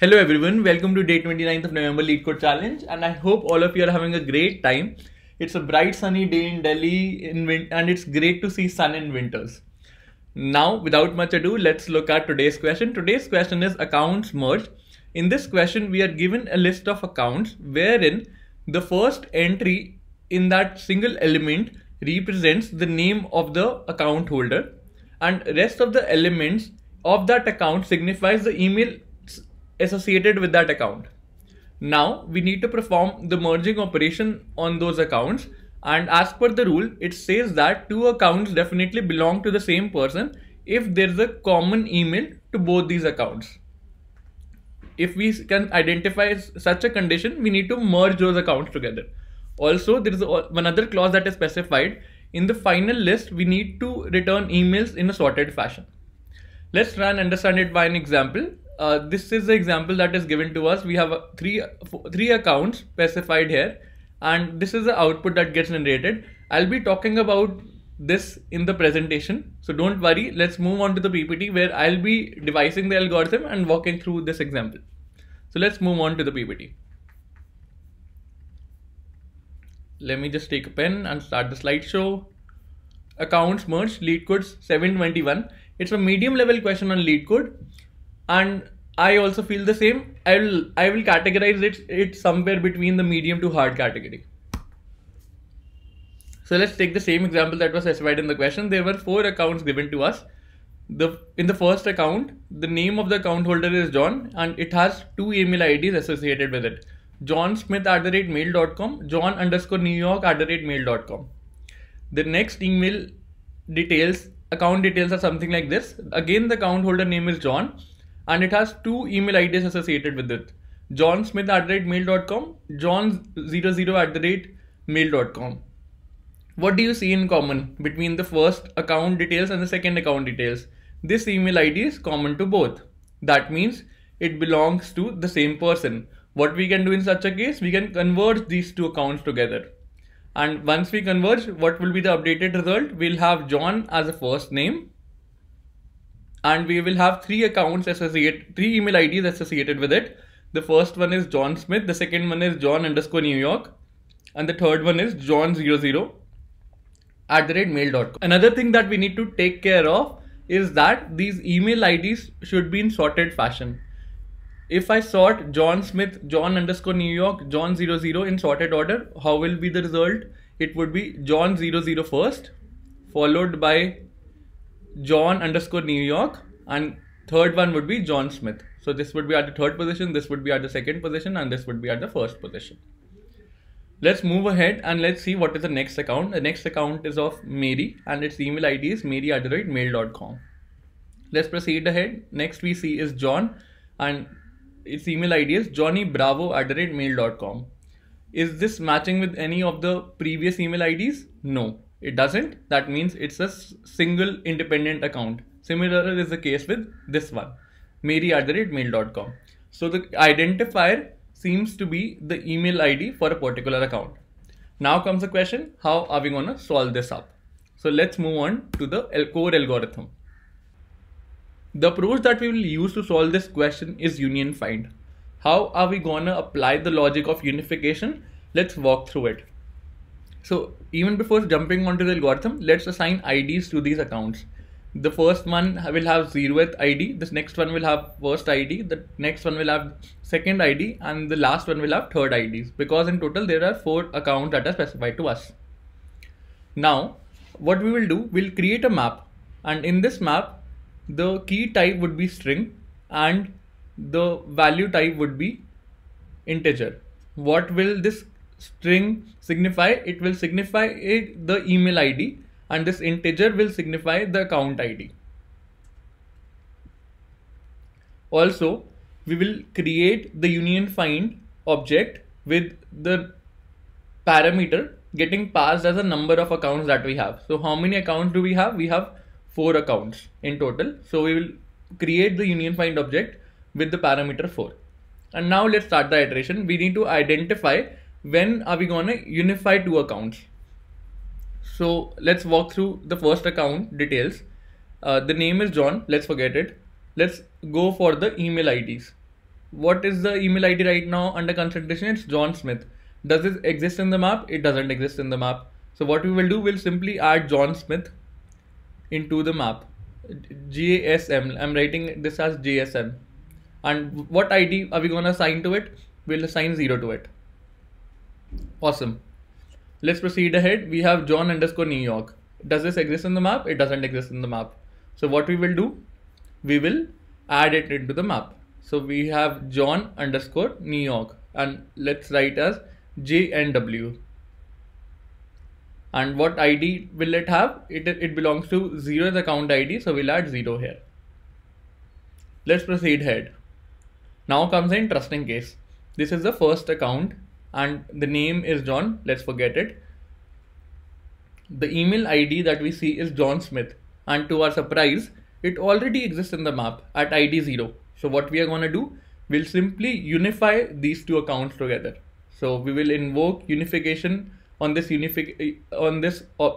Hello everyone, welcome to day 29th of November Lead Code Challenge and I hope all of you are having a great time. It's a bright sunny day in Delhi in and it's great to see sun in winters. Now without much ado, let's look at today's question. Today's question is accounts merge. In this question, we are given a list of accounts wherein the first entry in that single element represents the name of the account holder and rest of the elements of that account signifies the email associated with that account. Now we need to perform the merging operation on those accounts and as per the rule it says that two accounts definitely belong to the same person if there is a common email to both these accounts. If we can identify such a condition we need to merge those accounts together. Also there is another clause that is specified in the final list we need to return emails in a sorted fashion. Let's try and understand it by an example uh, this is the example that is given to us. We have uh, three three accounts specified here, and this is the output that gets generated. I'll be talking about this in the presentation, so don't worry. Let's move on to the PPT where I'll be devising the algorithm and walking through this example. So let's move on to the PPT. Let me just take a pen and start the slideshow. Accounts merged, lead codes 721. It's a medium level question on lead code and I also feel the same. I will I will categorize it it somewhere between the medium to hard category. So let's take the same example that was specified in the question. There were four accounts given to us. The in the first account, the name of the account holder is John and it has two email IDs associated with it. John Smith at the rate mail.com, John underscore New York at the rate mail.com. The next email details, account details are something like this. Again, the account holder name is John and it has two email IDs associated with it. John at rate mail.com, John00 at the rate mail.com. What do you see in common between the first account details and the second account details? This email ID is common to both. That means it belongs to the same person. What we can do in such a case, we can converge these two accounts together. And once we converge, what will be the updated result? We'll have John as a first name and we will have three accounts associated, three email IDs associated with it. The first one is John Smith, the second one is John underscore New York, and the third one is John00 at the rate mail.com. Another thing that we need to take care of is that these email IDs should be in sorted fashion. If I sort John Smith, John underscore New York, John00 in sorted order, how will be the result? It would be John00 first, followed by John underscore New York, and third one would be John Smith. So this would be at the third position, this would be at the second position, and this would be at the first position. Let's move ahead and let's see what is the next account. The next account is of Mary and its email ID is mary at mail.com. Let's proceed ahead. Next we see is John and its email ID is Johnny Bravo at mail.com. Is this matching with any of the previous email IDs? No it doesn't that means it's a single independent account similar is the case with this one mary at mail.com so the identifier seems to be the email id for a particular account now comes the question how are we going to solve this up so let's move on to the core algorithm the approach that we will use to solve this question is union find how are we going to apply the logic of unification let's walk through it so even before jumping onto the algorithm, let's assign IDs to these accounts. The first one will have 0th ID, this next one will have first ID, the next one will have second ID, and the last one will have third IDs because in total there are four accounts that are specified to us. Now, what we will do, we'll create a map, and in this map, the key type would be string and the value type would be integer. What will this string signify it will signify the email id and this integer will signify the account id also we will create the union find object with the parameter getting passed as a number of accounts that we have so how many accounts do we have we have four accounts in total so we will create the union find object with the parameter 4 and now let's start the iteration we need to identify when are we going to unify two accounts so let's walk through the first account details uh, the name is john let's forget it let's go for the email ids what is the email id right now under consideration it's john smith does this exist in the map it doesn't exist in the map so what we will do we'll simply add john smith into the map JSM. I'm writing this as JSM. And what ID are we going to assign to it? We'll assign 0 to it. Awesome. Let's proceed ahead. We have John underscore New York. Does this exist in the map? It doesn't exist in the map. So what we will do, we will add it into the map. So we have John underscore New York and let's write as JNW. And what ID will it have? It, it belongs to 0 account ID. So we'll add 0 here. Let's proceed ahead. Now comes the interesting case. This is the first account and the name is John. Let's forget it. The email ID that we see is John Smith, and to our surprise, it already exists in the map at ID 0. So, what we are going to do, we'll simply unify these two accounts together. So, we will invoke unification on this unific on this uh,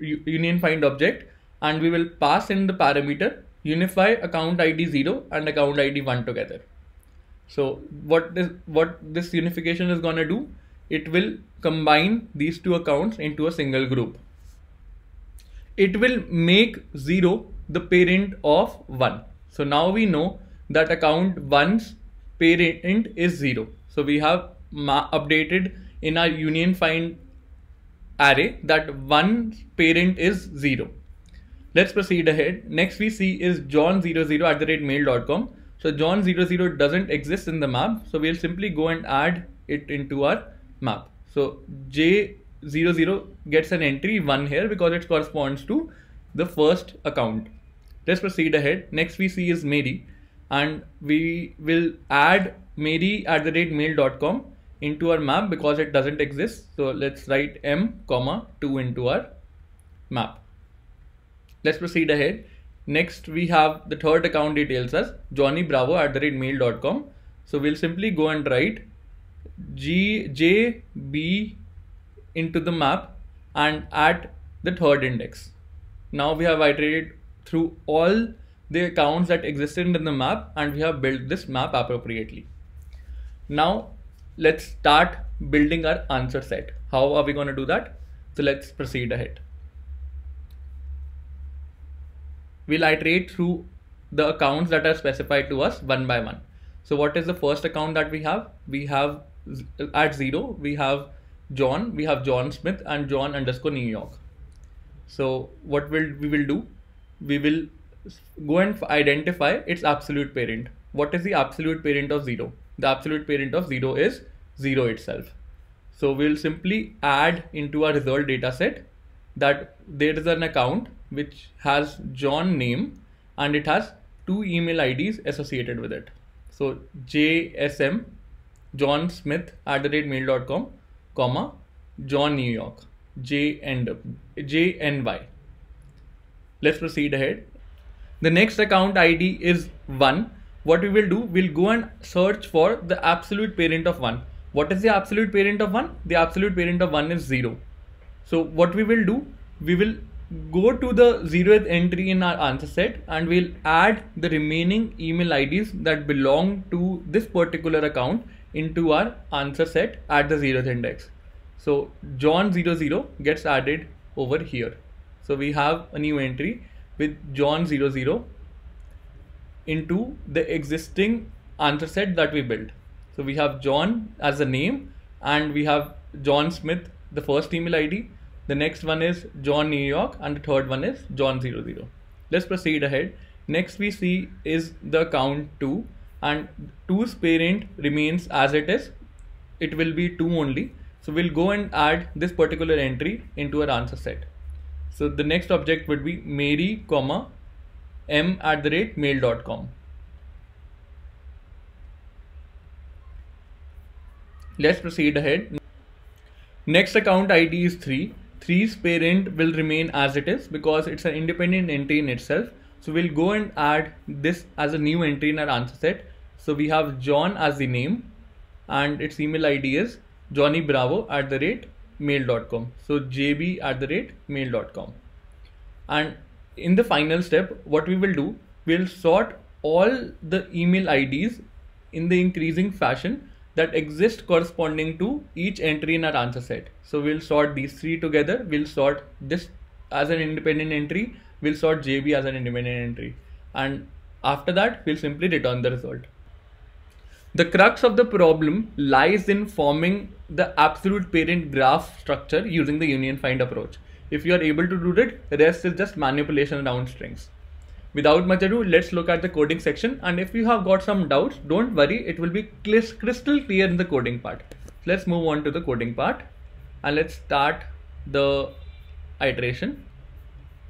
union find object and we will pass in the parameter unify account id 0 and account id 1 together so what this what this unification is gonna do? It will combine these two accounts into a single group. It will make zero the parent of one. So now we know that account one's parent is zero. So we have updated in our union find array that one's parent is zero. Let's proceed ahead. Next we see is john00 at the rate mail.com so John 00 doesn't exist in the map. So we'll simply go and add it into our map. So J 00 gets an entry 1 here because it corresponds to the first account. Let's proceed ahead. Next we see is Mary and we will add Mary at the rate mail.com into our map because it doesn't exist. So let's write M comma 2 into our map. Let's proceed ahead. Next, we have the third account details as Johnny Bravo at the rate mail.com. So we'll simply go and write G J B into the map and add the third index. Now we have iterated through all the accounts that existed in the map and we have built this map appropriately. Now let's start building our answer set. How are we going to do that? So let's proceed ahead. we'll iterate through the accounts that are specified to us one by one. So what is the first account that we have? We have at zero, we have John, we have John Smith and John underscore New York. So what will we will do? We will go and identify its absolute parent. What is the absolute parent of zero? The absolute parent of zero is zero itself. So we'll simply add into our result data set that there is an account which has John name and it has two email IDs associated with it. So JSM John Smith at the rate mail.com, comma John New York J and J and Y. Let's proceed ahead. The next account ID is one. What we will do, we'll go and search for the absolute parent of one. What is the absolute parent of one? The absolute parent of one is zero. So what we will do, we will go to the zeroth entry in our answer set and we'll add the remaining email IDs that belong to this particular account into our answer set at the zeroth index. So John00 gets added over here. So we have a new entry with John00 into the existing answer set that we built. So we have John as the name and we have John Smith, the first email ID the next one is John New York and the third one is John 00. Let's proceed ahead. Next we see is the count 2 and 2's parent remains as it is. It will be 2 only. So we'll go and add this particular entry into our answer set. So the next object would be Mary, comma, m at the rate mail.com. Let's proceed ahead. Next account ID is 3 3's parent will remain as it is because it's an independent entry in itself. So we'll go and add this as a new entry in our answer set. So we have John as the name and its email ID is Johnny Bravo at the rate mail.com. So JB at the rate mail.com. And in the final step, what we will do, we'll sort all the email IDs in the increasing fashion that exist corresponding to each entry in our answer set. So we'll sort these three together. We'll sort this as an independent entry. We'll sort JB as an independent entry. And after that, we'll simply return the result. The crux of the problem lies in forming the absolute parent graph structure using the union find approach. If you are able to do it, rest is just manipulation around strings. Without much ado, let's look at the coding section and if you have got some doubts, don't worry, it will be crystal clear in the coding part. Let's move on to the coding part and let's start the iteration.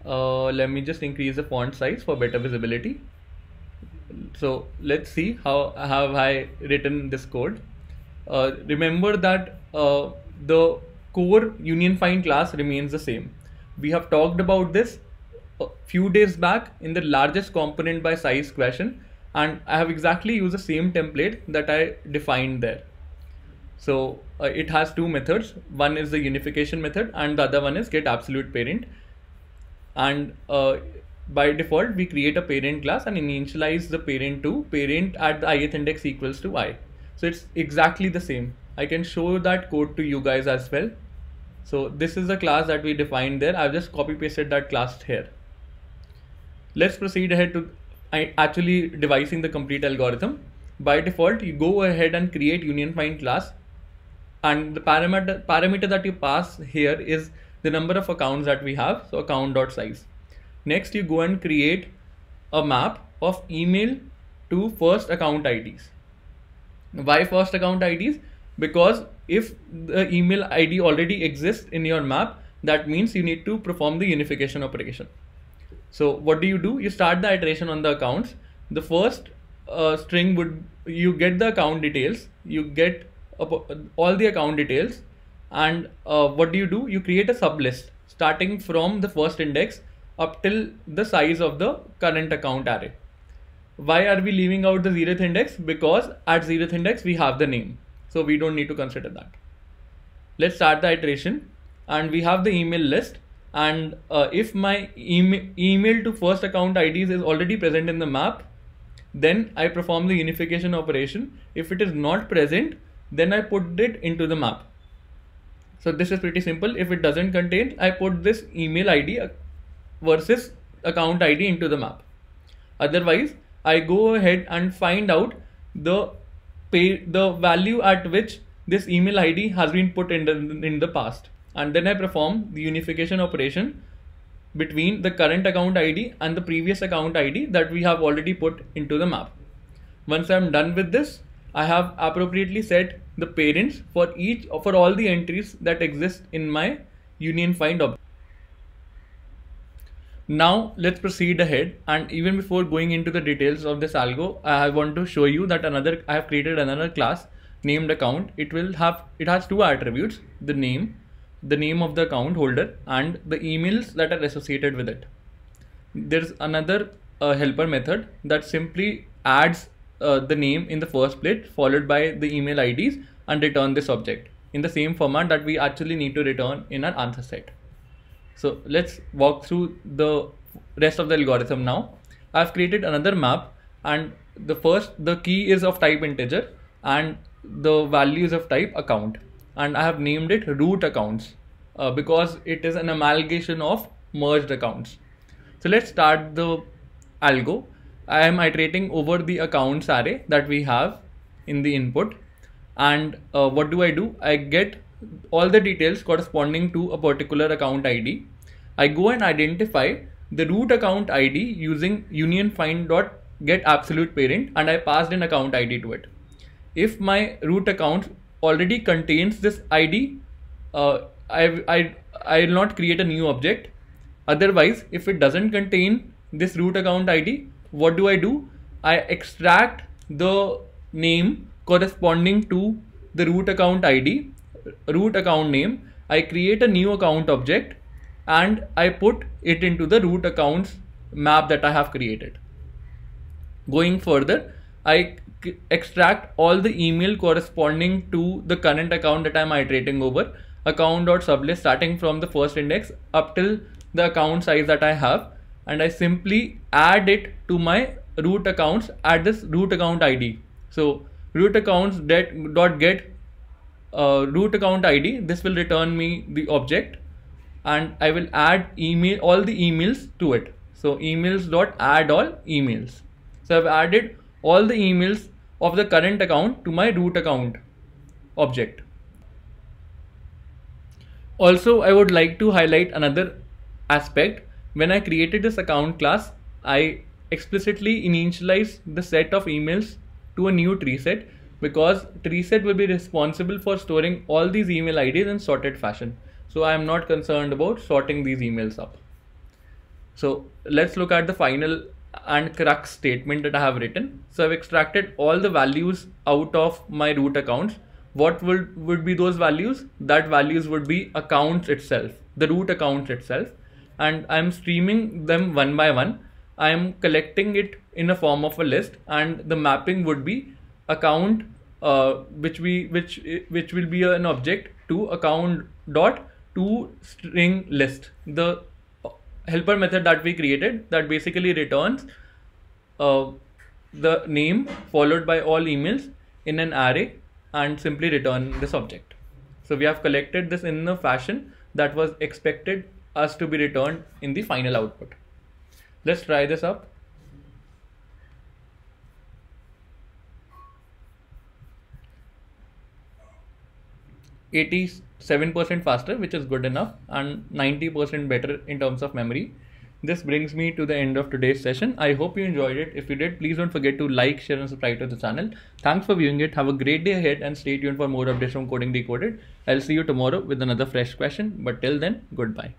Uh, let me just increase the font size for better visibility. So let's see how have I written this code. Uh, remember that uh, the core union find class remains the same. We have talked about this a few days back in the largest component by size question and I have exactly used the same template that I defined there. So uh, it has two methods. One is the unification method and the other one is get absolute parent. And uh, by default, we create a parent class and initialize the parent to parent at the ith index equals to i. So it's exactly the same. I can show that code to you guys as well. So this is the class that we defined there. I've just copy pasted that class here let's proceed ahead to actually devising the complete algorithm. By default, you go ahead and create union find class and the parameter parameter that you pass here is the number of accounts that we have so account dot size next you go and create a map of email to first account ids why first account ids because if the email id already exists in your map that means you need to perform the unification operation so what do you do? You start the iteration on the accounts. The first uh, string would you get the account details. You get all the account details, and uh, what do you do? You create a sub list starting from the first index up till the size of the current account array. Why are we leaving out the zeroth index? Because at zeroth index we have the name, so we don't need to consider that. Let's start the iteration, and we have the email list and uh, if my e email to first account IDs is already present in the map, then I perform the unification operation. If it is not present, then I put it into the map. So this is pretty simple. If it doesn't contain, I put this email ID uh, versus account ID into the map. Otherwise, I go ahead and find out the pay, the value at which this email ID has been put in the, in the past and then I perform the unification operation between the current account ID and the previous account ID that we have already put into the map. Once I'm done with this, I have appropriately set the parents for each for all the entries that exist in my union find object. Now let's proceed ahead and even before going into the details of this algo, I want to show you that another I have created another class named account. It will have it has two attributes, the name the name of the account holder and the emails that are associated with it. There's another uh, helper method that simply adds uh, the name in the first plate followed by the email IDs and return this object in the same format that we actually need to return in our answer set. So let's walk through the rest of the algorithm now. I've created another map and the first the key is of type integer and the value is of type account and I have named it root accounts uh, because it is an amalgamation of merged accounts. So let's start the algo. I am iterating over the accounts array that we have in the input. And uh, what do I do? I get all the details corresponding to a particular account ID. I go and identify the root account ID using union find dot get absolute parent and I passed an account ID to it. If my root account already contains this id uh, I, I, I will not create a new object otherwise if it doesn't contain this root account id what do I do I extract the name corresponding to the root account id root account name I create a new account object and I put it into the root accounts map that I have created going further I extract all the email corresponding to the current account that I'm iterating over account.sublist starting from the first index up till the account size that I have and I simply add it to my root accounts at this root account ID. So root accounts that dot get uh, root account ID this will return me the object and I will add email all the emails to it. So emails dot add all emails. So I've added all the emails of the current account to my root account object. Also, I would like to highlight another aspect. When I created this account class, I explicitly initialized the set of emails to a new tree set because tree set will be responsible for storing all these email IDs in sorted fashion. So I am not concerned about sorting these emails up. So let's look at the final and crux statement that I have written. So I've extracted all the values out of my root accounts. What would, would be those values? That values would be accounts itself, the root accounts itself. And I'm streaming them one by one. I'm collecting it in a form of a list and the mapping would be account uh, which we which which will be an object to account dot to string list the helper method that we created that basically returns uh, the name followed by all emails in an array and simply return this object. So we have collected this in the fashion that was expected us to be returned in the final output. Let's try this up. Eighty 7% faster which is good enough and 90% better in terms of memory this brings me to the end of today's session i hope you enjoyed it if you did please don't forget to like share and subscribe to the channel thanks for viewing it have a great day ahead and stay tuned for more updates from coding decoded i'll see you tomorrow with another fresh question but till then goodbye